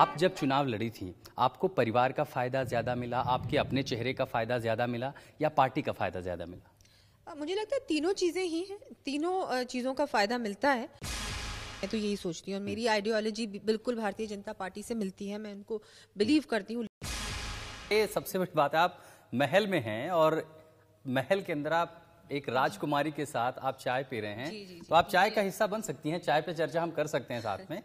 आप जब चुनाव लड़ी थी आपको परिवार का फ़ायदा ज़्यादा मिला आपके अपने चेहरे का फ़ायदा ज़्यादा मिला या पार्टी का फ़ायदा ज़्यादा मिला मुझे लगता है तीनों चीज़ें ही हैं तीनों चीज़ों का फ़ायदा मिलता है मैं तो यही सोचती हूँ मेरी आइडियोलॉजी बिल्कुल भारतीय जनता पार्टी से मिलती है मैं उनको बिलीव करती हूँ ये सबसे बड़ी बात है आप महल में हैं और महल के अंदर आप एक राजकुमारी के साथ आप चाय पी रहे हैं जी, जी, जी, तो आप चाय का हिस्सा बन सकती हैं चाय पे चर्चा हम कर सकते हैं साथ में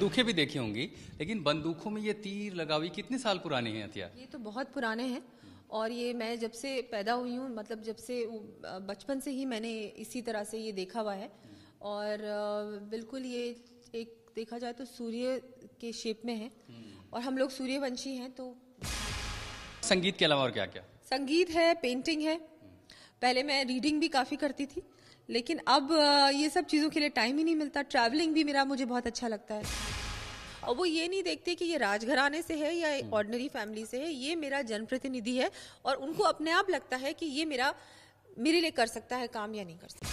बंदूकें भी देखी होंगी लेकिन बंदूकों में ये तीर लगा हुई कितने साल पुराने हैं हथियार ये तो बहुत पुराने हैं और ये मैं जब से पैदा हुई हूँ मतलब जब से बचपन से ही मैंने इसी तरह से ये देखा हुआ है और बिल्कुल ये एक देखा जाए तो सूर्य के शेप में है हम्म। और हम लोग सूर्यवंशी हैं तो संगीत के अलावा और क्या क्या संगीत है पेंटिंग है पहले मैं रीडिंग भी काफ़ी करती थी लेकिन अब ये सब चीज़ों के लिए टाइम ही नहीं मिलता ट्रैवलिंग भी मेरा मुझे बहुत अच्छा लगता है और वो ये नहीं देखते कि ये राजघराने से है या ऑर्डनरी हम्म। फैमिली से है ये मेरा जनप्रतिनिधि है और उनको अपने आप लगता है कि ये मेरा मेरे लिए कर सकता है काम या नहीं कर सकता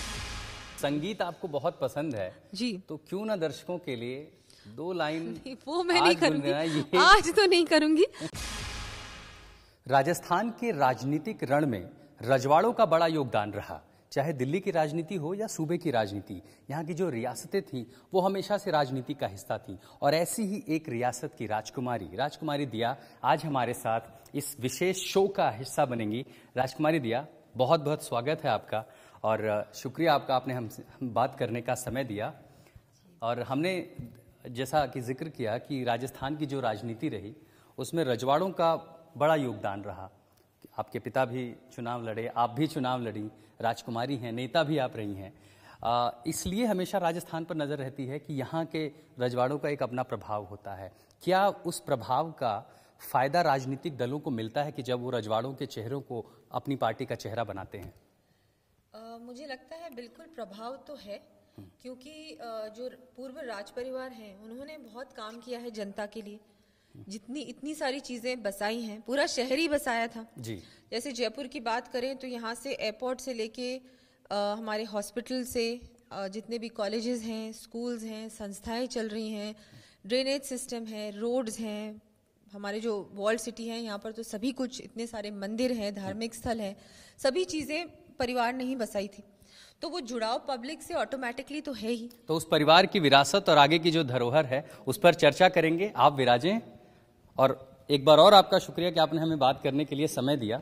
संगीत आपको बहुत पसंद है जी तो क्यों ना दर्शकों के लिए दो लाइन वो मैं नहीं करूंगी आज तो नहीं करूंगी राजस्थान के राजनीतिक रण में रजवाड़ों का बड़ा योगदान रहा चाहे दिल्ली की राजनीति हो या सूबे की राजनीति यहाँ की जो रियासतें थीं वो हमेशा से राजनीति का हिस्सा थीं और ऐसी ही एक रियासत की राजकुमारी राजकुमारी दिया आज हमारे साथ इस विशेष शो का हिस्सा बनेंगी राजकुमारी दिया बहुत बहुत स्वागत है आपका और शुक्रिया आपका आपने हम, हम बात करने का समय दिया और हमने जैसा कि जिक्र किया कि राजस्थान की जो राजनीति रही उसमें रजवाड़ों का बड़ा योगदान रहा आपके पिता भी चुनाव लड़े आप भी चुनाव लड़ी राजकुमारी हैं नेता भी आप रही हैं इसलिए हमेशा राजस्थान पर नज़र रहती है कि यहाँ के रजवाड़ों का एक अपना प्रभाव होता है क्या उस प्रभाव का फ़ायदा राजनीतिक दलों को मिलता है कि जब वो रजवाड़ों के चेहरों को अपनी पार्टी का चेहरा बनाते हैं आ, मुझे लगता है बिल्कुल प्रभाव तो है हम्म। क्योंकि जो पूर्व राज परिवार हैं उन्होंने बहुत काम किया है जनता के लिए जितनी इतनी सारी चीजें बसाई हैं पूरा शहर ही बसाया था जी जैसे जयपुर की बात करें तो यहाँ से एयरपोर्ट से लेके हमारे हॉस्पिटल से आ, जितने भी कॉलेजेस हैं स्कूल्स हैं संस्थाएं चल रही हैं ड्रेनेज सिस्टम है रोड्स हैं हमारे जो वर्ल्ड सिटी है यहाँ पर तो सभी कुछ इतने सारे मंदिर हैं धार्मिक स्थल हैं सभी चीज़ें परिवार ने ही बसाई थी तो वो जुड़ाव पब्लिक से ऑटोमेटिकली तो है ही तो उस परिवार की विरासत और आगे की जो धरोहर है उस पर चर्चा करेंगे आप विराजें और एक बार और आपका शुक्रिया कि आपने हमें बात करने के लिए समय दिया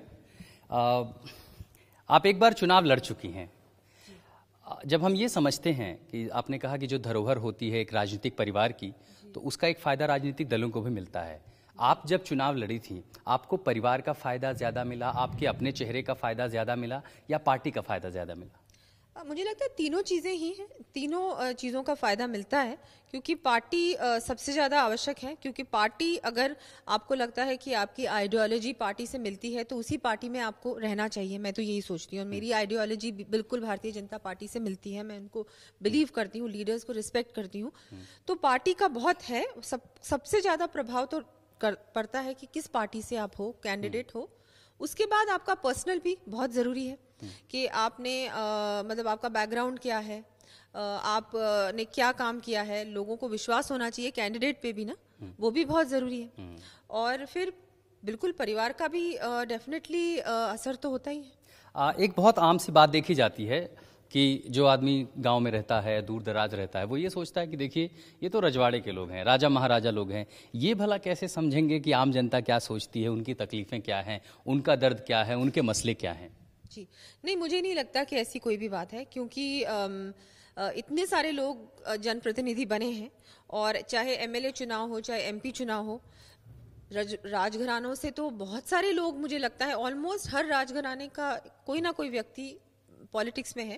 आप एक बार चुनाव लड़ चुकी हैं जब हम ये समझते हैं कि आपने कहा कि जो धरोहर होती है एक राजनीतिक परिवार की तो उसका एक फ़ायदा राजनीतिक दलों को भी मिलता है आप जब चुनाव लड़ी थी आपको परिवार का फ़ायदा ज़्यादा मिला आपके अपने चेहरे का फ़ायदा ज़्यादा मिला या पार्टी का फ़ायदा ज़्यादा मिला मुझे लगता है तीनों चीज़ें ही हैं तीनों चीज़ों का फ़ायदा मिलता है क्योंकि पार्टी सबसे ज़्यादा आवश्यक है क्योंकि पार्टी अगर आपको लगता है कि आपकी आइडियोलॉजी पार्टी से मिलती है तो उसी पार्टी में आपको रहना चाहिए मैं तो यही सोचती हूँ मेरी हम्म। आइडियोलॉजी बिल्कुल भारतीय जनता पार्टी से मिलती है मैं उनको बिलीव करती हूँ लीडर्स को रिस्पेक्ट करती हूँ हम्म। तो पार्टी का बहुत है सब सबसे ज़्यादा प्रभाव तो कर पड़ता है कि किस पार्टी से आप हो कैंडिडेट हम्म। हो उसके बाद आपका पर्सनल भी बहुत ज़रूरी है कि आपने आ, मतलब आपका बैकग्राउंड क्या है आपने क्या काम किया है लोगों को विश्वास होना चाहिए कैंडिडेट पे भी ना वो भी बहुत ज़रूरी है हम्म। और फिर बिल्कुल परिवार का भी डेफिनेटली असर तो होता ही है एक बहुत आम सी बात देखी जाती है कि जो आदमी गांव में रहता है दूर दराज रहता है वो ये सोचता है कि देखिए ये तो रजवाड़े के लोग हैं राजा महाराजा लोग हैं ये भला कैसे समझेंगे कि आम जनता क्या सोचती है उनकी तकलीफ़ें क्या हैं उनका दर्द क्या है उनके मसले क्या हैं जी नहीं मुझे नहीं लगता कि ऐसी कोई भी बात है क्योंकि इतने सारे लोग जनप्रतिनिधि बने हैं और चाहे एमएलए चुनाव हो चाहे एमपी चुनाव हो राजघरानों से तो बहुत सारे लोग मुझे लगता है ऑलमोस्ट हर राजघराने का कोई ना कोई व्यक्ति पॉलिटिक्स में है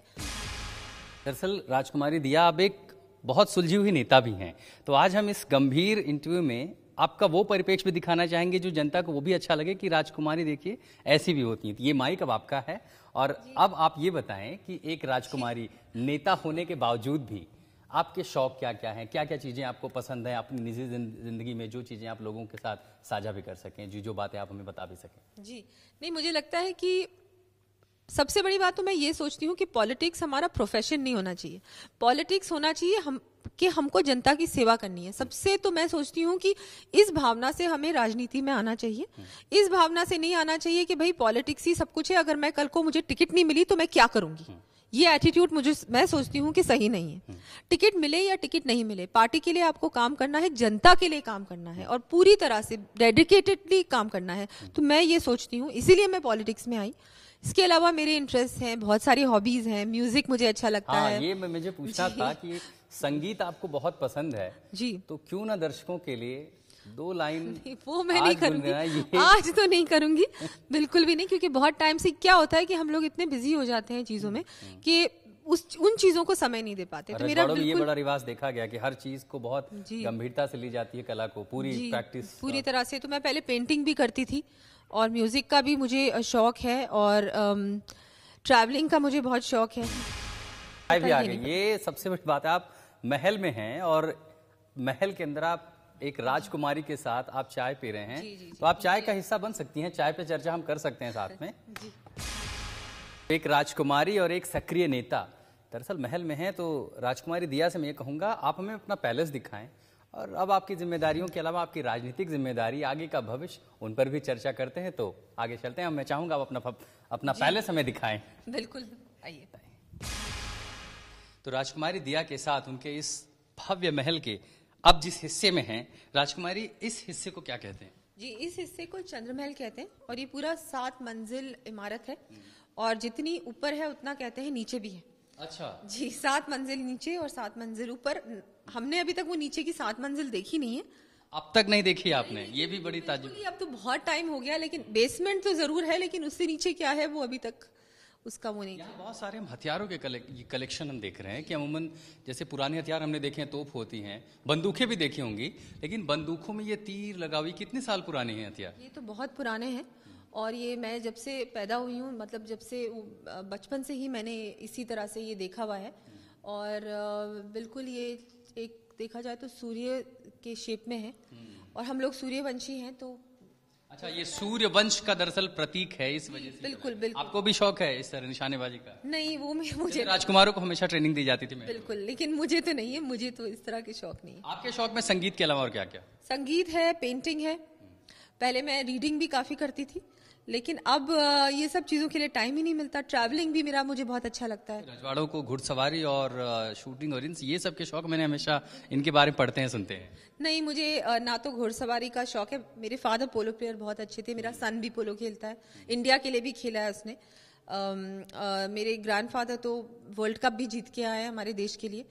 दरअसल राजकुमारी दिया आप एक बहुत सुलझी हुई नेता भी हैं तो आज हम इस गंभीर इंटरव्यू में आपका वो परिपेक्ष भी दिखाना चाहेंगे जो जनता को वो भी अच्छा लगे कि राजकुमारी देखिए ऐसी भी होती है तो ये माइक अब आपका है और अब आप ये बताएं कि एक राजकुमारी नेता होने के बावजूद भी आपके शौक क्या क्या हैं क्या क्या चीज़ें आपको पसंद हैं अपनी निजी ज़िंदगी में जो चीज़ें आप लोगों के साथ साझा भी कर सकें जी जो बातें आप हमें बता भी सकें जी नहीं मुझे लगता है कि सबसे बड़ी बात तो मैं ये सोचती हूँ कि पॉलिटिक्स हमारा प्रोफेशन नहीं होना चाहिए पॉलिटिक्स होना चाहिए हम कि हमको जनता की सेवा करनी है सबसे तो मैं सोचती हूँ कि इस भावना से हमें राजनीति में आना चाहिए हम्म। इस भावना से नहीं आना चाहिए कि भाई पॉलिटिक्स ही सब कुछ है अगर मैं कल को मुझे टिकट नहीं मिली तो मैं क्या करूंगी हम्म। ये एटीट्यूड मुझे मैं सोचती हूँ कि सही नहीं है हम्म। टिकट मिले या टिकट नहीं मिले पार्टी के लिए आपको काम करना है जनता के लिए काम करना है और पूरी तरह से डेडिकेटेडली काम करना है तो मैं ये सोचती हूँ इसीलिए मैं पॉलिटिक्स में आई इसके अलावा मेरे इंटरेस्ट हैं बहुत सारी हॉबीज हैं म्यूजिक मुझे अच्छा लगता हाँ, है ये मैं मुझे पूछना था कि संगीत आपको बहुत पसंद है जी तो क्यों ना दर्शकों के लिए दो लाइन वो मैं नहीं करूंगी आज तो नहीं करूंगी बिल्कुल भी नहीं क्योंकि बहुत टाइम से क्या होता है कि हम लोग इतने बिजी हो जाते हैं चीजों में हम्म, हम्म। कि उस उन चीजों को समय नहीं दे पाते तो मेरा ये बड़ा रिवाज देखा गया कि हर चीज को बहुत गंभीरता से ली जाती है कला को पूरी प्रैक्टिस पूरी तरह से तो मैं पहले पेंटिंग भी करती थी और म्यूजिक का भी मुझे शौक है और ट्रैवलिंग का मुझे बहुत शौक है भी आ ये सबसे बड़ी बात आप महल में हैं और महल के अंदर आप एक राजकुमारी के साथ आप चाय पी रहे हैं जी, जी, तो आप चाय का हिस्सा बन सकती हैं चाय पे चर्चा हम कर सकते हैं साथ में एक राजकुमारी और एक सक्रिय नेता दरअसल महल में हैं तो राजकुमारी दिया से मैं ये कहूँगा आप हमें अपना पैलेस दिखाएं और अब आपकी जिम्मेदारियों के अलावा आपकी राजनीतिक जिम्मेदारी आगे का भविष्य उन पर भी चर्चा करते हैं तो आगे चलते हैं मैं चाहूँगा आप अपना अपना पैलेस हमें दिखाएं बिल्कुल आइए तो राजकुमारी दिया के साथ उनके इस भव्य महल के अब जिस हिस्से में हैं राजकुमारी इस हिस्से को क्या कहते हैं जी इस हिस्से को चंद्रमहल कहते हैं और ये पूरा सात मंजिल इमारत है और जितनी ऊपर है उतना कहते हैं नीचे भी है अच्छा जी सात मंजिल नीचे और सात मंजिल ऊपर हमने अभी तक वो नीचे की सात मंजिल देखी नहीं है अब तक नहीं देखी आपने ये भी बड़ी ताजुब अब तो बहुत टाइम हो गया लेकिन बेसमेंट तो जरूर है लेकिन उससे नीचे क्या है वो अभी तक उसका वो नहीं बहुत सारे हम हथियारों के कलेक्शन हम देख रहे हैं कि अमूमन जैसे पुराने हथियार हमने देखे हैं तोप होती हैं बंदूकें भी देखी होंगी लेकिन बंदूकों में ये तीर लगावी कितने साल पुराने हैं हथियार ये तो बहुत पुराने हैं और ये मैं जब से पैदा हुई हूँ मतलब जब से बचपन से ही मैंने इसी तरह से ये देखा हुआ है और बिल्कुल ये एक देखा जाए तो सूर्य के शेप में है हम्म। और हम लोग सूर्यवंशी हैं तो अच्छा ये सूर्य वंश का दरअसल प्रतीक है इस वजह से बिल्कुल बिल्कुल आपको भी शौक है इस निशानेबाजी का नहीं वो मैं मुझे राजकुमारों को हमेशा ट्रेनिंग दी जाती थी मैं बिल्कुल लेकिन मुझे तो नहीं है मुझे तो इस तरह के शौक नहीं है आपके शौक में संगीत के अलावा और क्या क्या संगीत है पेंटिंग है पहले मैं रीडिंग भी काफी करती थी लेकिन अब ये सब चीज़ों के लिए टाइम ही नहीं मिलता ट्रैवलिंग भी मेरा मुझे बहुत अच्छा लगता है रजवाड़ों को घुड़सवारी और शूटिंग और ये सब के शौक मैंने हमेशा इनके बारे में पढ़ते हैं सुनते हैं नहीं मुझे ना तो घुड़सवारी का शौक है मेरे फादर पोलो प्लेयर बहुत अच्छे थे मेरा सन भी पोलो खेलता है इंडिया के लिए भी खेला है उसने आ, आ, मेरे ग्रैंडफादर तो वर्ल्ड कप भी जीत के आए हैं हमारे देश के लिए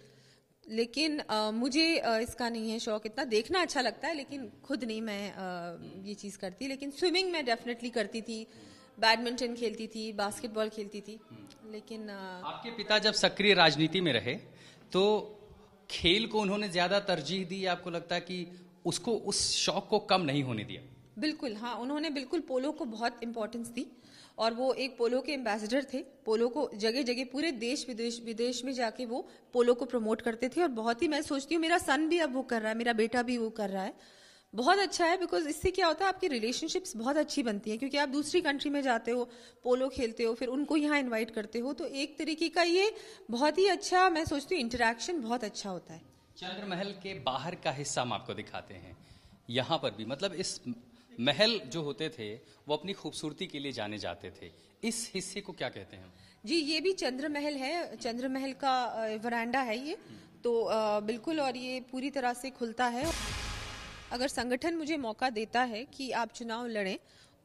लेकिन आ, मुझे आ, इसका नहीं है शौक इतना देखना अच्छा लगता है लेकिन खुद नहीं मैं आ, ये चीज़ करती लेकिन स्विमिंग मैं डेफिनेटली करती थी बैडमिंटन खेलती थी बास्केटबॉल खेलती थी हम्म। लेकिन आ, आपके पिता जब सक्रिय राजनीति में रहे तो खेल को उन्होंने ज्यादा तरजीह दी आपको लगता है कि उसको उस शौक को कम नहीं होने दिया बिल्कुल हाँ उन्होंने बिल्कुल पोलो को बहुत इम्पोर्टेंस दी और वो एक पोलो के एम्बेसडर थे पोलो को जगह जगह पूरे देश विदेश विदेश में जाके वो पोलो को प्रमोट करते थे और बहुत ही मैं सोचती हूँ मेरा सन भी अब वो कर रहा है मेरा बेटा भी वो कर रहा है बहुत अच्छा है बिकॉज इससे क्या होता है आपकी रिलेशनशिप्स बहुत अच्छी बनती हैं क्योंकि आप दूसरी कंट्री में जाते हो पोलो खेलते हो फिर उनको यहाँ इन्वाइट करते हो तो एक तरीके का ये बहुत ही अच्छा मैं सोचती हूँ इंटरेक्शन बहुत अच्छा होता है चंद्र महल के बाहर का हिस्सा हम आपको दिखाते हैं यहाँ पर भी मतलब इस महल जो होते थे वो अपनी खूबसूरती के लिए जाने जाते थे इस हिस्से को क्या कहते हैं जी ये भी चंद्र महल है चंद्र महल का वरांडा है ये तो आ, बिल्कुल और ये पूरी तरह से खुलता है अगर संगठन मुझे मौका देता है कि आप चुनाव लड़ें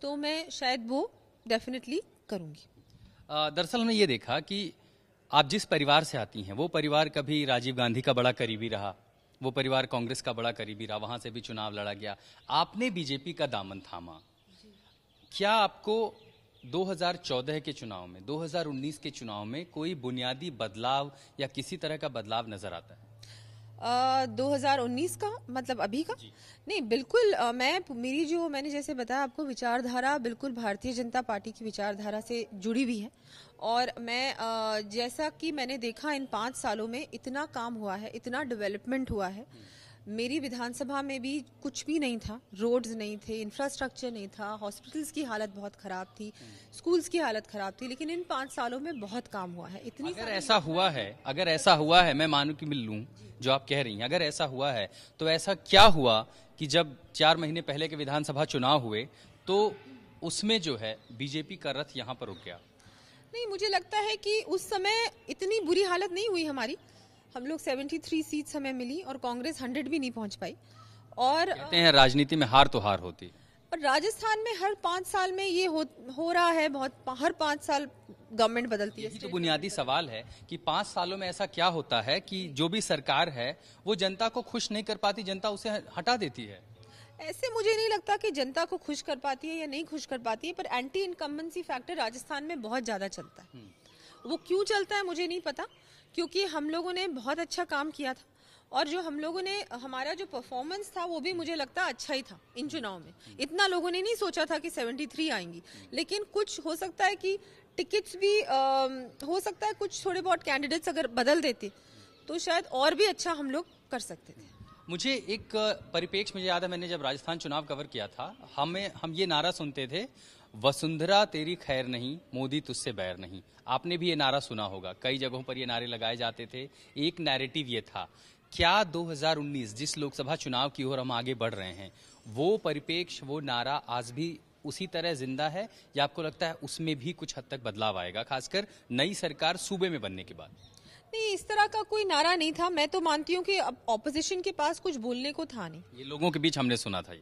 तो मैं शायद वो डेफिनेटली करूंगी दरअसल हमने ये देखा कि आप जिस परिवार से आती हैं वो परिवार कभी राजीव गांधी का बड़ा करीबी रहा वो परिवार कांग्रेस का बड़ा करीबी रहा वहां से भी चुनाव लड़ा गया आपने बीजेपी का दामन थामा क्या आपको 2014 के चुनाव में 2019 के चुनाव में कोई बुनियादी बदलाव या किसी तरह का बदलाव नजर आता है Uh, 2019 का मतलब अभी का नहीं बिल्कुल uh, मैं मेरी जो मैंने जैसे बताया आपको विचारधारा बिल्कुल भारतीय जनता पार्टी की विचारधारा से जुड़ी हुई है और मैं uh, जैसा कि मैंने देखा इन पाँच सालों में इतना काम हुआ है इतना डेवलपमेंट हुआ है हम्म। मेरी विधानसभा में भी कुछ भी नहीं था रोड्स नहीं थे इंफ्रास्ट्रक्चर नहीं था हॉस्पिटल्स की हालत बहुत खराब थी स्कूल्स की हालत खराब थी लेकिन इन पांच सालों में बहुत काम हुआ है इतनी अगर ऐसा हुआ है अगर ऐसा हुआ है मैं मानू की मिल लूँ जो आप कह रही हैं अगर ऐसा हुआ है तो ऐसा क्या हुआ कि जब चार महीने पहले के विधानसभा चुनाव हुए तो उसमें जो है बीजेपी का रथ यहाँ पर रुक गया नहीं मुझे लगता है कि उस समय इतनी बुरी हालत नहीं हुई हमारी हम लोग 73 सीट्स हमें मिली और कांग्रेस 100 भी नहीं पहुंच पाई और कहते हैं राजनीति में हार तो हार होती और राजस्थान में हर पाँच साल में ये हो हो रहा है बहुत हर पाँच साल गवर्नमेंट बदलती है तो बुनियादी सवाल है कि पाँच सालों में ऐसा क्या होता है कि हम्म। जो भी सरकार है वो जनता को खुश नहीं कर पाती जनता उसे हटा देती है ऐसे मुझे नहीं लगता कि जनता को खुश कर पाती है या नहीं खुश कर पाती है पर एंटी इनकम्बेंसी फैक्टर राजस्थान में बहुत ज्यादा चलता है हम्म। वो क्यों चलता है मुझे नहीं पता क्योंकि हम लोगों ने बहुत अच्छा काम किया था और जो हम लोगों ने हमारा जो परफॉर्मेंस था वो भी मुझे लगता अच्छा ही था इन चुनाव में इतना लोगों ने नहीं सोचा था कि 73 आएंगी लेकिन कुछ हो सकता है कि टिकट्स भी आ, हो सकता है कुछ थोड़े बहुत कैंडिडेट्स अगर बदल देते तो शायद और भी अच्छा हम लोग कर सकते थे मुझे एक परिपेक्ष मुझे याद है मैंने जब राजस्थान चुनाव कवर किया था हमें हम ये नारा सुनते थे वसुंधरा तेरी खैर नहीं मोदी तुझसे बैर नहीं आपने भी ये नारा सुना होगा कई जगहों पर ये नारे लगाए जाते थे एक नैरेटिव ये था क्या 2019 जिस लोकसभा चुनाव की ओर हम आगे बढ़ रहे हैं वो परिपेक्ष वो नारा आज भी उसी तरह जिंदा है या आपको लगता है उसमें भी कुछ हद तक बदलाव आएगा खासकर नई सरकार सूबे में बनने के बाद नहीं इस तरह का कोई नारा नहीं था मैं तो मानती हूँ कि अब ऑपोजिशन के पास कुछ बोलने को था नहीं ये लोगों के बीच हमने सुना था ये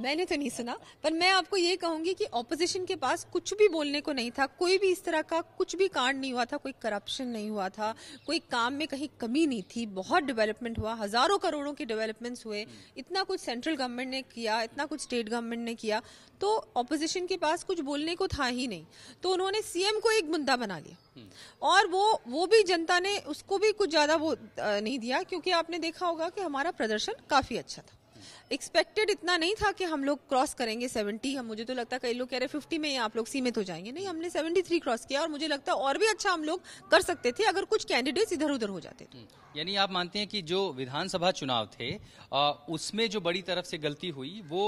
मैंने तो नहीं सुना पर मैं आपको ये कहूंगी कि ऑपोजिशन के पास कुछ भी बोलने को नहीं था कोई भी इस तरह का कुछ भी कांड नहीं हुआ था कोई करप्शन नहीं हुआ था कोई काम में कहीं कमी नहीं थी बहुत डेवलपमेंट हुआ हजारों करोड़ों के डेवलपमेंट्स हुए इतना कुछ सेंट्रल गवर्नमेंट ने किया इतना कुछ स्टेट गवर्नमेंट ने किया तो ऑपोजिशन के पास कुछ बोलने को था ही नहीं तो उन्होंने सीएम को एक मुद्दा बना लिया और वो वो भी जनता ने उसको भी कुछ ज्यादा वो नहीं दिया क्योंकि आपने देखा होगा कि हमारा प्रदर्शन काफी अच्छा था एक्सपेक्टेड इतना नहीं था कि हम लोग क्रॉस करेंगे 70 हम मुझे तो लगता है कई लोग कह रहे हैं में आप लोग सीमित हो जाएंगे नहीं हमने 73 क्रॉस किया और मुझे लगता है और भी अच्छा हम लोग कर सकते थे अगर कुछ कैंडिडेट्स इधर उधर हो जाते थे हम्म। यानी आप मानते हैं कि जो विधानसभा चुनाव थे आ, उसमें जो बड़ी तरफ से गलती हुई वो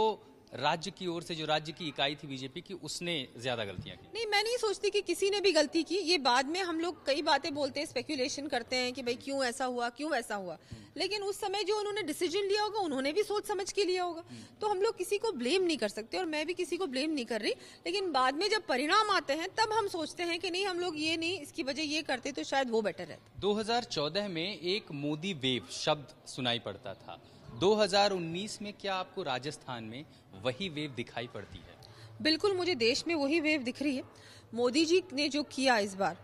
राज्य की ओर से जो राज्य की इकाई थी बीजेपी की उसने ज्यादा गलतियां की नहीं मैं नहीं सोचती कि किसी ने भी गलती की ये बाद में हम लोग कई बातें बोलते हैं स्पेकुलेशन करते हैं कि भाई क्यों ऐसा हुआ क्यों ऐसा हुआ लेकिन उस समय जो उन्होंने डिसीजन लिया होगा उन्होंने भी सोच समझ के लिया होगा तो हम लोग किसी को ब्लेम नहीं कर सकते और मैं भी किसी को ब्लेम नहीं कर रही लेकिन बाद में जब परिणाम आते हैं तब हम सोचते हैं कि नहीं हम लोग ये नहीं इसकी वजह ये करते तो शायद वो बेटर है दो में एक मोदी वेव शब्द सुनाई पड़ता था 2019 में क्या आपको राजस्थान में वही वेव दिखाई पड़ती है बिल्कुल मुझे देश में वही वेव दिख रही है मोदी जी ने जो किया इस बार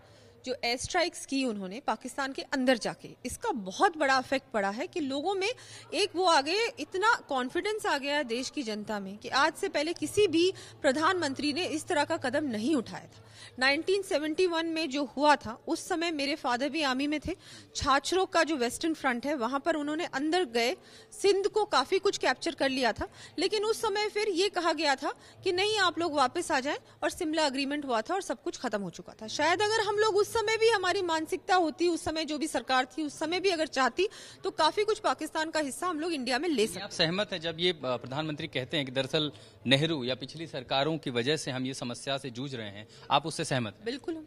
जो एयर स्ट्राइक्स की उन्होंने पाकिस्तान के अंदर जाके इसका बहुत बड़ा इफेक्ट पड़ा है कि लोगों में एक वो आ गए इतना कॉन्फिडेंस आ गया है देश की जनता में कि आज से पहले किसी भी प्रधानमंत्री ने इस तरह का कदम नहीं उठाया था 1971 में जो हुआ था उस समय मेरे फादर भी आर्मी में थे छाछरों का जो वेस्टर्न फ्रंट है वहां पर उन्होंने अंदर गए सिंध को काफी कुछ कैप्चर कर लिया था लेकिन उस समय फिर ये कहा गया था कि नहीं आप लोग वापस आ जाएं और सिमला अग्रीमेंट हुआ था और सब कुछ खत्म हो चुका था शायद अगर हम लोग उस समय भी हमारी मानसिकता होती उस समय जो भी सरकार थी उस समय भी अगर चाहती तो काफी कुछ पाकिस्तान का हिस्सा हम लोग इंडिया में ले सकते आप सहमत है जब ये प्रधानमंत्री कहते हैं कि दरअसल नेहरू या पिछली सरकारों की वजह से हम ये समस्या से जूझ रहे हैं आप उससे सहमत है? बिल्कुल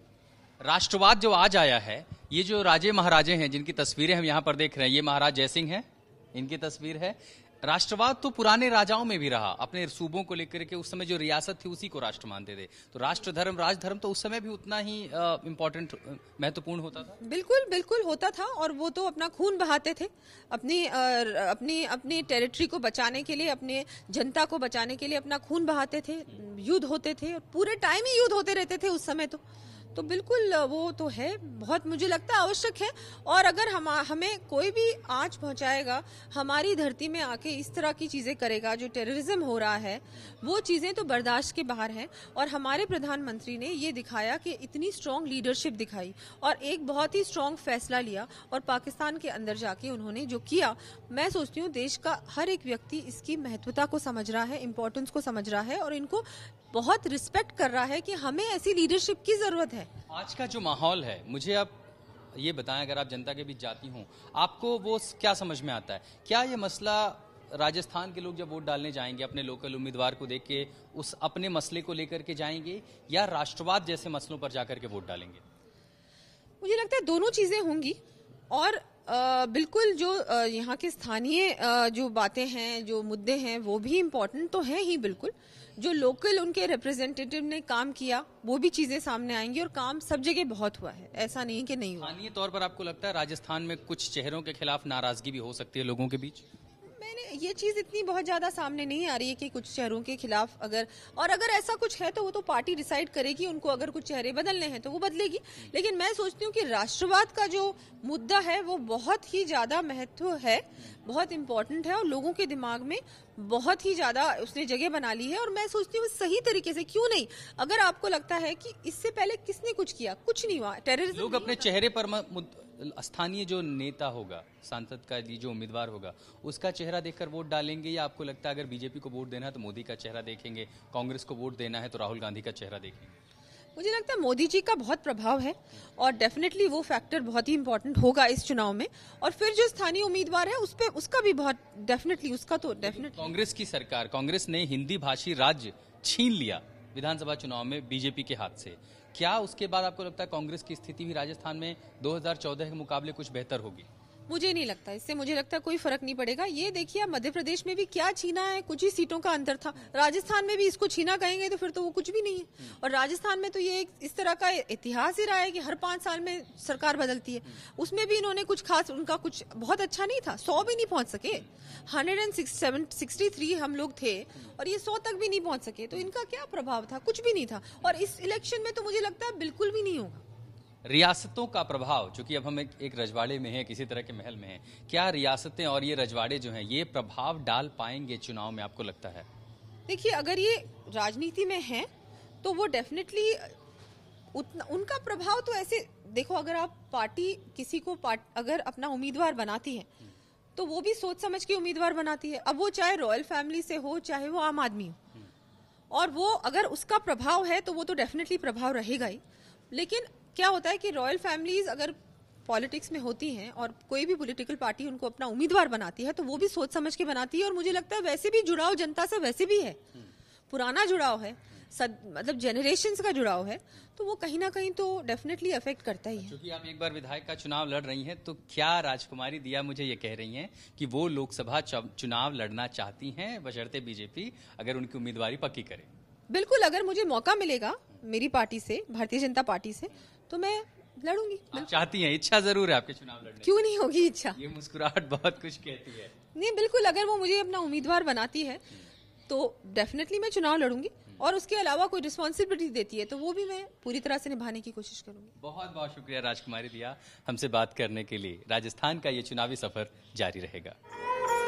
राष्ट्रवाद जो आज आया है ये जो राजे महाराजे हैं जिनकी तस्वीरें हम यहाँ पर देख रहे हैं ये महाराज जयसिंह है इनकी तस्वीर है राष्ट्रवाद तो पुराने राजाओं में भी रहा अपने सूबों को लेकर के उस समय जो रियासत थी उसी को राष्ट्र मानते थे तो राष्ट्र धर्म राजधर्म तो उस समय भी उतना ही इम्पोर्टेंट महत्वपूर्ण होता था बिल्कुल बिल्कुल होता था और वो तो अपना खून बहाते थे अपनी आ, अपनी अपनी टेरिटरी को बचाने के लिए अपने जनता को बचाने के लिए अपना खून बहाते थे युद्ध होते थे और पूरे टाइम ही युद्ध होते रहते थे उस समय तो तो बिल्कुल वो तो है बहुत मुझे लगता है आवश्यक है और अगर हम हमें कोई भी आँच पहुंचाएगा हमारी धरती में आके इस तरह की चीज़ें करेगा जो टेररिज्म हो रहा है वो चीज़ें तो बर्दाश्त के बाहर हैं और हमारे प्रधानमंत्री ने ये दिखाया कि इतनी स्ट्रॉन्ग लीडरशिप दिखाई और एक बहुत ही स्ट्रॉन्ग फैसला लिया और पाकिस्तान के अंदर जाके उन्होंने जो किया मैं सोचती हूँ देश का हर एक व्यक्ति इसकी महत्वता को समझ रहा है इम्पोर्टेंस को समझ रहा है और इनको बहुत रिस्पेक्ट कर रहा है कि हमें ऐसी लीडरशिप की जरूरत है आज का जो माहौल है मुझे आप ये बताएं अगर आप जनता के बीच जाती हूँ आपको वो क्या समझ में आता है क्या ये मसला राजस्थान के लोग जब वोट डालने जाएंगे अपने लोकल उम्मीदवार को देख के उस अपने मसले को लेकर के जाएंगे या राष्ट्रवाद जैसे मसलों पर जाकर के वोट डालेंगे मुझे लगता है दोनों चीजें होंगी और आ, बिल्कुल जो यहाँ के स्थानीय जो बातें हैं जो मुद्दे हैं वो भी इम्पोर्टेंट तो है ही बिल्कुल जो लोकल उनके रिप्रेजेंटेटिव ने काम किया वो भी चीजें सामने आएंगी और काम सब जगह बहुत हुआ है ऐसा नहीं कि नहीं हुआ स्थानीय तौर पर आपको लगता है राजस्थान में कुछ चेहरों के खिलाफ नाराजगी भी हो सकती है लोगों के बीच मैंने ये चीज इतनी बहुत ज्यादा सामने नहीं आ रही है कि कुछ चेहरों के खिलाफ अगर और अगर ऐसा कुछ है तो वो तो पार्टी डिसाइड करेगी उनको अगर कुछ चेहरे बदलने हैं तो वो बदलेगी लेकिन मैं सोचती हूँ कि राष्ट्रवाद का जो मुद्दा है वो बहुत ही ज्यादा महत्व है बहुत इम्पोर्टेंट है और लोगों के दिमाग में बहुत ही ज्यादा उसने जगह बना ली है और मैं सोचती हूँ सही तरीके से क्यों नहीं अगर आपको लगता है कि इससे पहले किसने कुछ किया कुछ नहीं हुआ टेररिज्म लोग अपने चेहरे पर स्थानीय जो नेता होगा सांसद का जो उम्मीदवार होगा उसका चेहरा देखकर वोट डालेंगे या आपको लगता है अगर बीजेपी को वोट देना है तो मोदी का चेहरा देखेंगे कांग्रेस को वोट देना है तो राहुल गांधी का चेहरा देखेंगे मुझे लगता है मोदी जी का बहुत प्रभाव है और डेफिनेटली वो फैक्टर बहुत ही इम्पोर्टेंट होगा इस चुनाव में और फिर जो स्थानीय उम्मीदवार है उस पर उसका भी बहुत डेफिनेटली उसका तो डेफिनेटली कांग्रेस की सरकार कांग्रेस ने हिंदी भाषी राज्य छीन लिया विधानसभा चुनाव में बीजेपी के हाथ से क्या उसके बाद आपको लगता है कांग्रेस की स्थिति भी राजस्थान में 2014 के मुकाबले कुछ बेहतर होगी मुझे नहीं लगता इससे मुझे लगता है कोई फर्क नहीं पड़ेगा ये देखिए मध्य प्रदेश में भी क्या छीना है कुछ ही सीटों का अंतर था राजस्थान में भी इसको छीना कहेंगे तो फिर तो वो कुछ भी नहीं है और राजस्थान में तो ये एक इस तरह का इतिहास ही रहा है कि हर पांच साल में सरकार बदलती है उसमें भी इन्होंने कुछ खास उनका कुछ बहुत अच्छा नहीं था सौ भी नहीं पहुंच सके हंड्रेड एंड हम लोग थे और ये सौ तक भी नहीं पहुंच सके तो इनका क्या प्रभाव था कुछ भी नहीं था और इस इलेक्शन में तो मुझे लगता है बिल्कुल भी नहीं होगा रियासतों का प्रभाव चूंकि अब हम एक, एक रजवाड़े में हैं किसी तरह के महल में हैं क्या रियासतें और ये रजवाड़े जो हैं ये प्रभाव डाल पाएंगे चुनाव में आपको लगता है देखिए अगर ये राजनीति में हैं तो वो डेफिनेटली उतना उनका प्रभाव तो ऐसे देखो अगर आप पार्टी किसी को पार्ट, अगर अपना उम्मीदवार बनाती है तो वो भी सोच समझ के उम्मीदवार बनाती है अब वो चाहे रॉयल फैमिली से हो चाहे वो आम आदमी हो और वो अगर उसका प्रभाव है तो वो तो डेफिनेटली प्रभाव रहेगा ही लेकिन क्या होता है कि रॉयल फैमिलीज अगर पॉलिटिक्स में होती हैं और कोई भी पॉलिटिकल पार्टी उनको अपना उम्मीदवार बनाती है तो वो भी सोच समझ के बनाती है और मुझे लगता है वैसे भी जुड़ाव जनता से वैसे भी है हम्म। पुराना जुड़ाव है सद, मतलब जेनरेशन का जुड़ाव है तो वो कहीं ना कहीं तो डेफिनेटली अफेक्ट करता ही है क्योंकि आप एक बार विधायक का चुनाव लड़ रही हैं तो क्या राजकुमारी दिया मुझे ये कह रही हैं कि वो लोकसभा चुनाव लड़ना चाहती हैं बशर्ते बीजेपी अगर उनकी उम्मीदवारी पक्की करे बिल्कुल अगर मुझे मौका मिलेगा मेरी पार्टी से भारतीय जनता पार्टी से तो मैं लड़ूंगी आप चाहती हैं इच्छा जरूर है आपके चुनाव लड़ने क्यों नहीं होगी इच्छा ये मुस्कुराहट बहुत कुछ कहती है नहीं बिल्कुल अगर वो मुझे अपना उम्मीदवार बनाती है तो डेफिनेटली मैं चुनाव लड़ूंगी हम्म। और उसके अलावा कोई रिस्पॉन्सिबिलिटी देती है तो वो भी मैं पूरी तरह से निभाने की कोशिश करूंगी बहुत बहुत शुक्रिया राजकुमारी दिया हमसे बात करने के लिए राजस्थान का ये चुनावी सफर जारी रहेगा